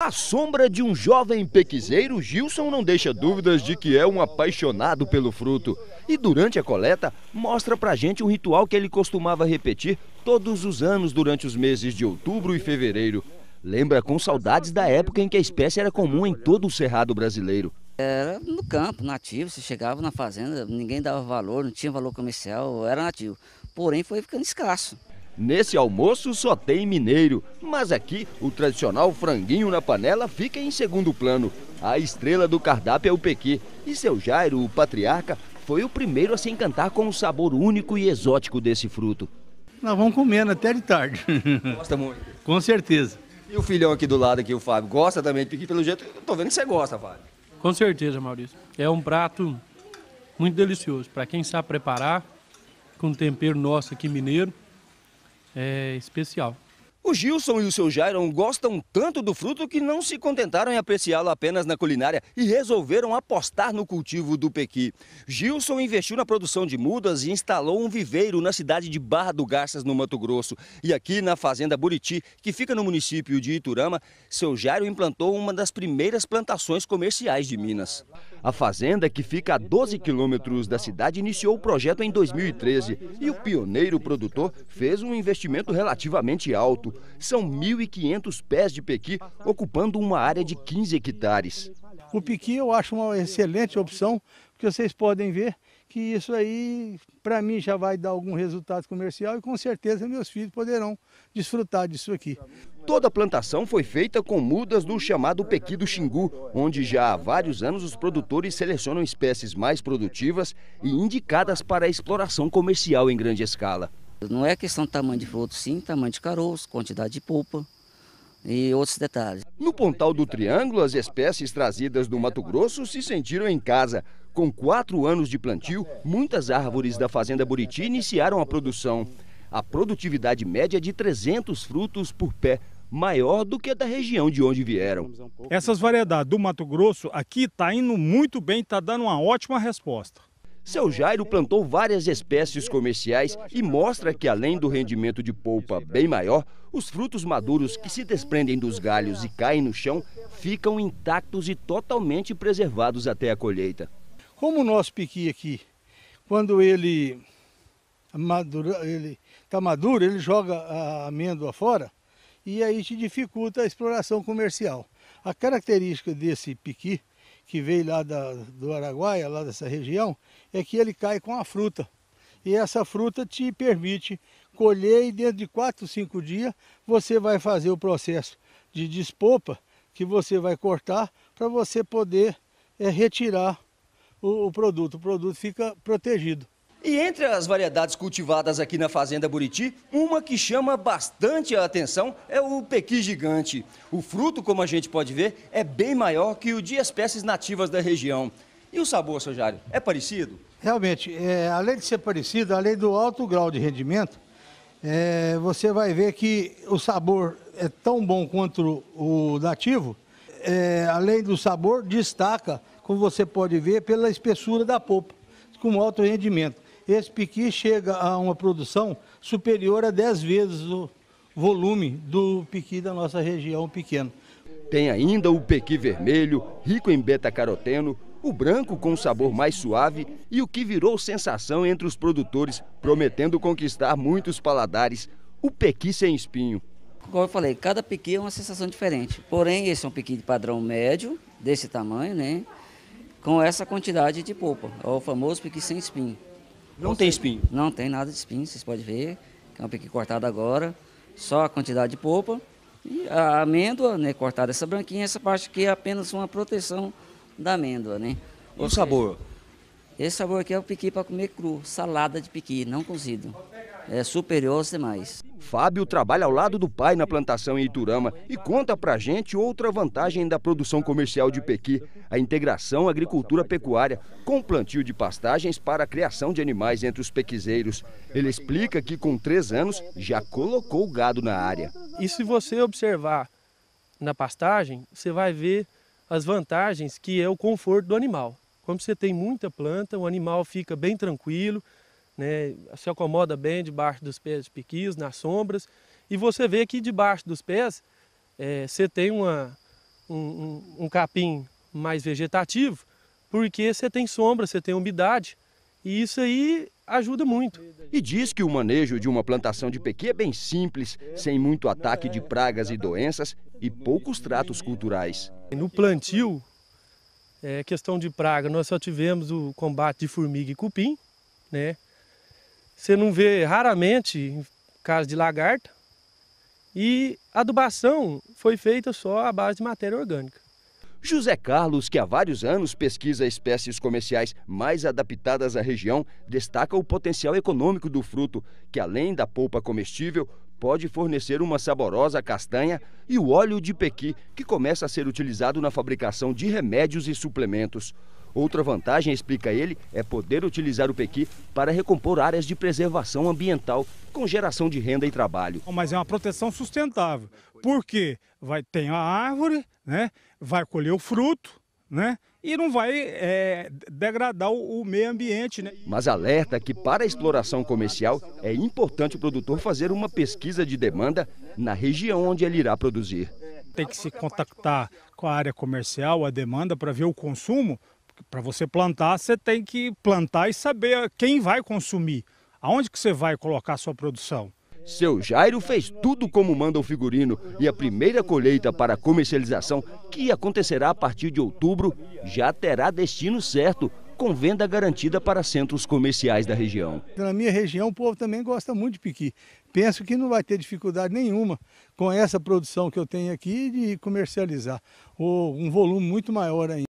A sombra de um jovem pequiseiro, Gilson não deixa dúvidas de que é um apaixonado pelo fruto. E durante a coleta, mostra pra gente um ritual que ele costumava repetir todos os anos durante os meses de outubro e fevereiro. Lembra com saudades da época em que a espécie era comum em todo o cerrado brasileiro. Era no campo, nativo, você chegava na fazenda, ninguém dava valor, não tinha valor comercial, era nativo. Porém, foi ficando escasso. Nesse almoço só tem mineiro, mas aqui o tradicional franguinho na panela fica em segundo plano. A estrela do cardápio é o pequi e seu Jairo, o patriarca, foi o primeiro a se encantar com o sabor único e exótico desse fruto. Nós vamos comendo até de tarde. Gosta muito? com certeza. E o filhão aqui do lado, aqui, o Fábio, gosta também de pequi? Pelo jeito, eu tô vendo que você gosta, Fábio. Com certeza, Maurício. É um prato muito delicioso. Para quem sabe preparar, com tempero nosso aqui mineiro, é, especial. O Gilson e o seu Jairon gostam tanto do fruto que não se contentaram em apreciá-lo apenas na culinária e resolveram apostar no cultivo do pequi. Gilson investiu na produção de mudas e instalou um viveiro na cidade de Barra do Garças, no Mato Grosso. E aqui na fazenda Buriti, que fica no município de Iturama, seu Jairo implantou uma das primeiras plantações comerciais de Minas. A fazenda, que fica a 12 quilômetros da cidade, iniciou o projeto em 2013 e o pioneiro produtor fez um investimento relativamente alto. São 1.500 pés de pequi, ocupando uma área de 15 hectares. O pequi eu acho uma excelente opção, porque vocês podem ver que isso aí, para mim, já vai dar algum resultado comercial e com certeza meus filhos poderão desfrutar disso aqui. Toda a plantação foi feita com mudas no chamado Pequi do Xingu, onde já há vários anos os produtores selecionam espécies mais produtivas e indicadas para exploração comercial em grande escala. Não é questão do tamanho de fruto, sim, tamanho de caroço, quantidade de polpa e outros detalhes. No Pontal do Triângulo, as espécies trazidas do Mato Grosso se sentiram em casa. Com quatro anos de plantio, muitas árvores da Fazenda Buriti iniciaram a produção. A produtividade média é de 300 frutos por pé, maior do que a da região de onde vieram. Essas variedades do Mato Grosso aqui está indo muito bem, está dando uma ótima resposta. Seu Jairo plantou várias espécies comerciais e mostra que, além do rendimento de polpa bem maior, os frutos maduros que se desprendem dos galhos e caem no chão ficam intactos e totalmente preservados até a colheita. Como o nosso piqui aqui, quando ele madura, ele está maduro, ele joga a amêndoa fora e aí te dificulta a exploração comercial. A característica desse piqui que veio lá da, do Araguaia, lá dessa região, é que ele cai com a fruta. E essa fruta te permite colher e dentro de 4, 5 dias você vai fazer o processo de despopa que você vai cortar para você poder é, retirar o, o produto. O produto fica protegido. E entre as variedades cultivadas aqui na Fazenda Buriti, uma que chama bastante a atenção é o pequi gigante. O fruto, como a gente pode ver, é bem maior que o de espécies nativas da região. E o sabor, seu Jário, é parecido? Realmente, é, além de ser parecido, além do alto grau de rendimento, é, você vai ver que o sabor é tão bom quanto o nativo. É, além do sabor, destaca, como você pode ver, pela espessura da polpa, com alto rendimento esse piqui chega a uma produção superior a 10 vezes o volume do piqui da nossa região pequeno. Tem ainda o pequi vermelho, rico em beta-caroteno, o branco com um sabor mais suave e o que virou sensação entre os produtores, prometendo conquistar muitos paladares, o pequi sem espinho. Como eu falei, cada piqui é uma sensação diferente. Porém, esse é um piqui de padrão médio, desse tamanho, né? Com essa quantidade de polpa, é o famoso piqui sem espinho. Não tem espinho? Não tem nada de espinho, vocês podem ver. É um piqui cortado agora, só a quantidade de polpa. E a amêndoa, né, cortada essa branquinha, essa parte aqui é apenas uma proteção da amêndoa, né? o sabor? Esse sabor aqui é o piqui para comer cru, salada de piqui, não cozido é superior aos demais. Fábio trabalha ao lado do pai na plantação em Iturama e conta pra gente outra vantagem da produção comercial de Pequi, a integração agricultura-pecuária, com plantio de pastagens para a criação de animais entre os pequizeiros. Ele explica que com três anos já colocou o gado na área. E se você observar na pastagem, você vai ver as vantagens que é o conforto do animal. Como você tem muita planta, o animal fica bem tranquilo, né, se acomoda bem debaixo dos pés de piquis, nas sombras. E você vê que debaixo dos pés é, você tem uma, um, um, capim mais vegetativo, porque você tem sombra, você tem umidade, e isso aí ajuda muito. E diz que o manejo de uma plantação de pequi é bem simples, sem muito ataque de pragas e doenças e poucos tratos culturais. No plantio, é, questão de praga, nós só tivemos o combate de formiga e cupim, né? Você não vê raramente em de lagarta. E a adubação foi feita só à base de matéria orgânica. José Carlos, que há vários anos pesquisa espécies comerciais mais adaptadas à região, destaca o potencial econômico do fruto, que além da polpa comestível, pode fornecer uma saborosa castanha e o óleo de pequi, que começa a ser utilizado na fabricação de remédios e suplementos. Outra vantagem, explica ele, é poder utilizar o Pequi para recompor áreas de preservação ambiental com geração de renda e trabalho. Mas é uma proteção sustentável, porque vai tem a árvore, né? Vai colher o fruto, né? E não vai é, degradar o, o, meio ambiente. Né? Mas alerta que para a exploração comercial é importante o produtor fazer uma pesquisa de demanda na região onde ele irá produzir. Tem que se contactar com a área comercial, a demanda, para ver o consumo, para você plantar, você tem que plantar e saber ah, quem vai consumir, aonde que você vai colocar a sua produção. Seu Jairo fez tudo como manda o figurino e a primeira colheita para comercialização, que acontecerá a partir de outubro, já terá destino certo, com venda garantida para centros comerciais da região. Na minha região, o povo também gosta muito de piqui. Penso que não vai ter dificuldade nenhuma com essa produção que eu tenho aqui de comercializar, ou um volume muito maior ainda.